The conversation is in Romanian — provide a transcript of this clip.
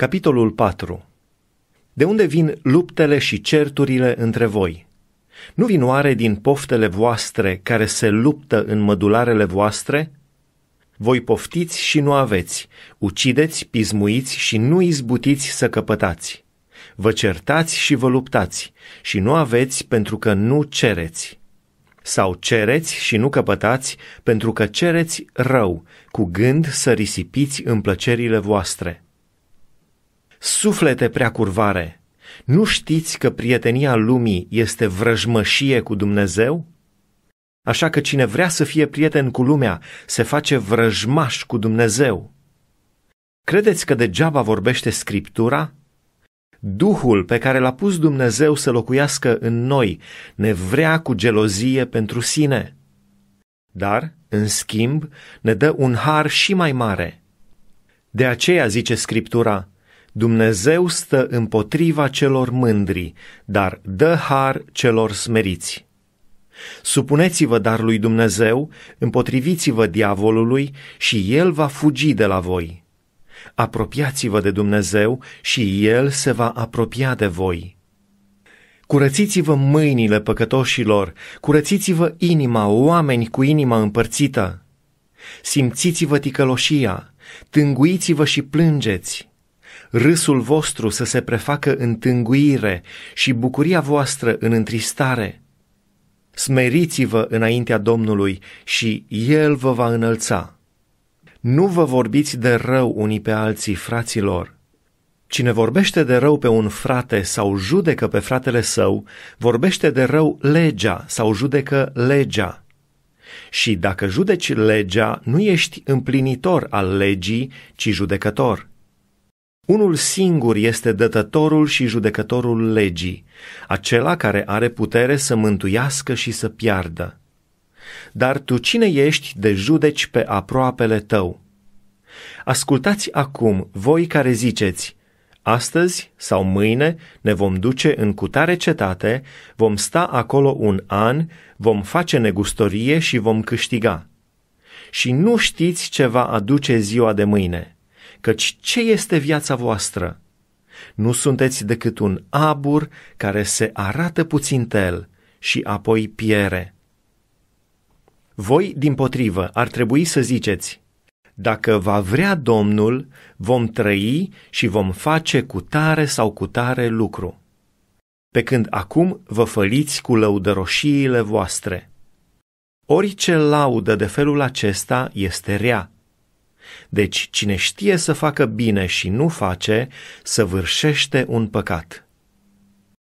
Capitolul 4. De unde vin luptele și certurile între voi? Nu vin oare din poftele voastre care se luptă în mădularele voastre? Voi poftiți și nu aveți, ucideți, pismuiți și nu izbutiți să căpătați. Vă certați și vă luptați și nu aveți pentru că nu cereți. Sau cereți și nu căpătați pentru că cereți rău, cu gând să risipiți în plăcerile voastre. Suflete prea curvare, nu știți că prietenia lumii este vrăjmășie cu Dumnezeu? Așa că cine vrea să fie prieten cu lumea se face vrăjmaș cu Dumnezeu. Credeți că degeaba vorbește Scriptura? Duhul pe care l-a pus Dumnezeu să locuiască în noi ne vrea cu gelozie pentru sine. Dar, în schimb, ne dă un har și mai mare. De aceea zice Scriptura, Dumnezeu stă împotriva celor mândri, dar dă har celor smeriți. Supuneți-vă dar lui Dumnezeu, împotriviți-vă diavolului și el va fugi de la voi. Apropiați-vă de Dumnezeu și el se va apropia de voi. Curățiți-vă mâinile păcătoșilor, curățiți-vă inima, oameni cu inima împărțită. Simțiți-vă ticăloșia, tânguiți-vă și plângeți râsul vostru să se prefacă în tânguire și bucuria voastră în întristare. Smeriți-vă înaintea Domnului și El vă va înălța. Nu vă vorbiți de rău unii pe alții, fraților. Cine vorbește de rău pe un frate sau judecă pe fratele său, vorbește de rău legea sau judecă legea. Și dacă judeci legea, nu ești împlinitor al legii, ci judecător. Unul singur este dătătorul și judecătorul legii, acela care are putere să mântuiască și să piardă. Dar tu cine ești de judeci pe aproapele tău? Ascultați acum, voi care ziceți, astăzi sau mâine ne vom duce în cutare cetate, vom sta acolo un an, vom face negustorie și vom câștiga. Și nu știți ce va aduce ziua de mâine căci ce este viața voastră? Nu sunteți decât un abur care se arată puțin tel și apoi piere. Voi, din potrivă, ar trebui să ziceți, dacă va vrea Domnul, vom trăi și vom face cu tare sau cu tare lucru. Pe când acum vă făliți cu lăudăroșiile voastre. Orice laudă de felul acesta este rea. Deci, cine știe să facă bine și nu face, săvârșește un păcat.